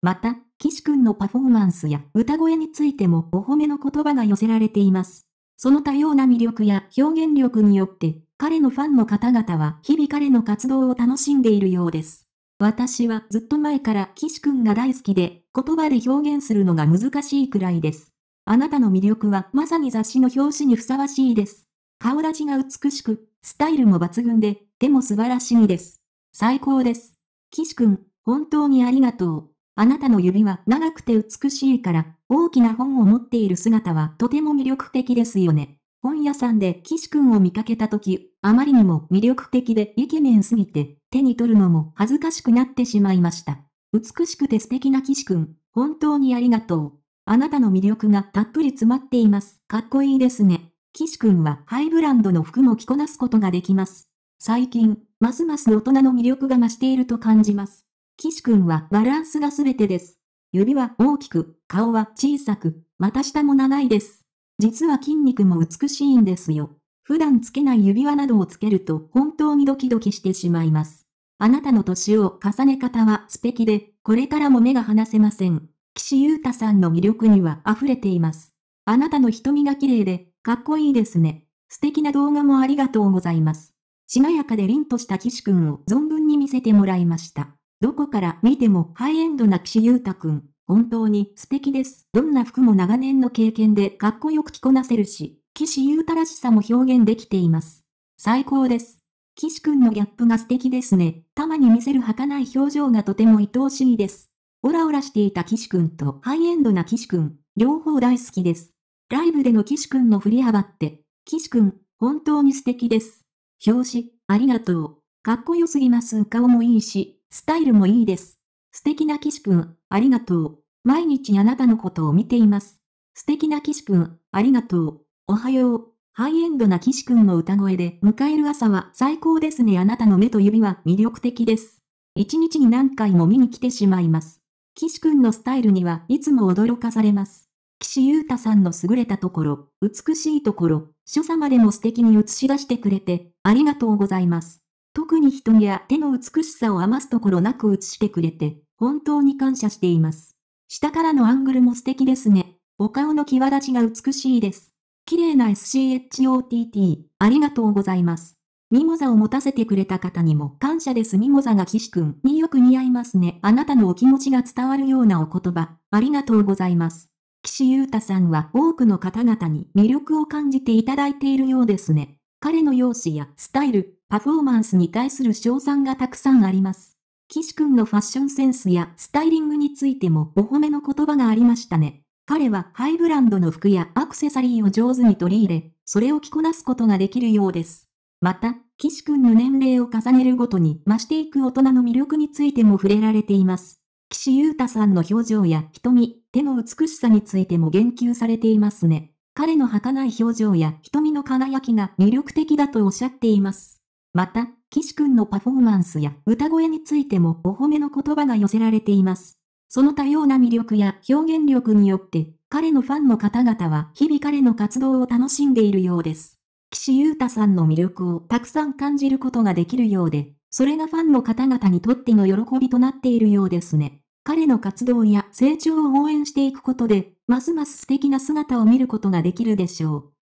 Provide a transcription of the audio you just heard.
また、岸くんのパフォーマンスや歌声についてもお褒めの言葉が寄せられています。その多様な魅力や表現力によって、彼のファンの方々は日々彼の活動を楽しんでいるようです。私はずっと前から岸くんが大好きで、言葉で表現するのが難しいくらいです。あなたの魅力はまさに雑誌の表紙にふさわしいです。顔立ちが美しく、スタイルも抜群で、でも素晴らしいです。最高です。岸くん、本当にありがとう。あなたの指は長くて美しいから、大きな本を持っている姿はとても魅力的ですよね。本屋さんで岸くんを見かけたとき、あまりにも魅力的でイケメンすぎて、手に取るのも恥ずかしくなってしまいました。美しくて素敵な岸くん、本当にありがとう。あなたの魅力がたっぷり詰まっています。かっこいいですね。岸くんはハイブランドの服も着こなすことができます。最近、ますます大人の魅力が増していると感じます。岸くんはバランスが全てです。指は大きく、顔は小さく、股下も長いです。実は筋肉も美しいんですよ。普段つけない指輪などをつけると本当にドキドキしてしまいます。あなたの年を重ね方は素敵で、これからも目が離せません。岸優太さんの魅力には溢れています。あなたの瞳が綺麗で、かっこいいですね。素敵な動画もありがとうございます。しなやかで凛とした岸くんを存分に見せてもらいました。どこから見てもハイエンドな岸優太くん。本当に素敵です。どんな服も長年の経験でかっこよく着こなせるし、岸優太らしさも表現できています。最高です。岸くんのギャップが素敵ですね。たまに見せる儚い表情がとても愛おしいです。オラオラしていた岸くんとハイエンドな岸くん、両方大好きです。ライブでの岸くんの振り幅って、岸くん、本当に素敵です。表紙、ありがとう。かっこよすぎます。顔もいいし、スタイルもいいです。素敵な岸くん、ありがとう。毎日あなたのことを見ています。素敵な岸くん、ありがとう。おはよう。ハイエンドな岸くんの歌声で迎える朝は最高ですね。あなたの目と指は魅力的です。一日に何回も見に来てしまいます。岸くんのスタイルにはいつも驚かされます。岸優太さんの優れたところ、美しいところ、所作までも素敵に映し出してくれて、ありがとうございます。特に人や手の美しさを余すところなく映してくれて、本当に感謝しています。下からのアングルも素敵ですね。お顔の際立ちが美しいです。綺麗な SCHOTT、ありがとうございます。ミモザを持たせてくれた方にも感謝です。ミモザが岸くんによく似合いますね。あなたのお気持ちが伝わるようなお言葉、ありがとうございます。岸優太さんは多くの方々に魅力を感じていただいているようですね。彼の容姿やスタイル、パフォーマンスに対する賞賛がたくさんあります。岸くんのファッションセンスやスタイリングについてもお褒めの言葉がありましたね。彼はハイブランドの服やアクセサリーを上手に取り入れ、それを着こなすことができるようです。また、岸くんの年齢を重ねるごとに増していく大人の魅力についても触れられています。岸優太さんの表情や瞳、手の美しさについても言及されていますね。彼の儚い表情や瞳の輝きが魅力的だとおっしゃっています。また、岸くんのパフォーマンスや歌声についてもお褒めの言葉が寄せられています。その多様な魅力や表現力によって、彼のファンの方々は日々彼の活動を楽しんでいるようです。岸優太さんの魅力をたくさん感じることができるようで、それがファンの方々にとっての喜びとなっているようですね。彼の活動や成長を応援していくことで、ますます素敵な姿を見ることができるでしょう。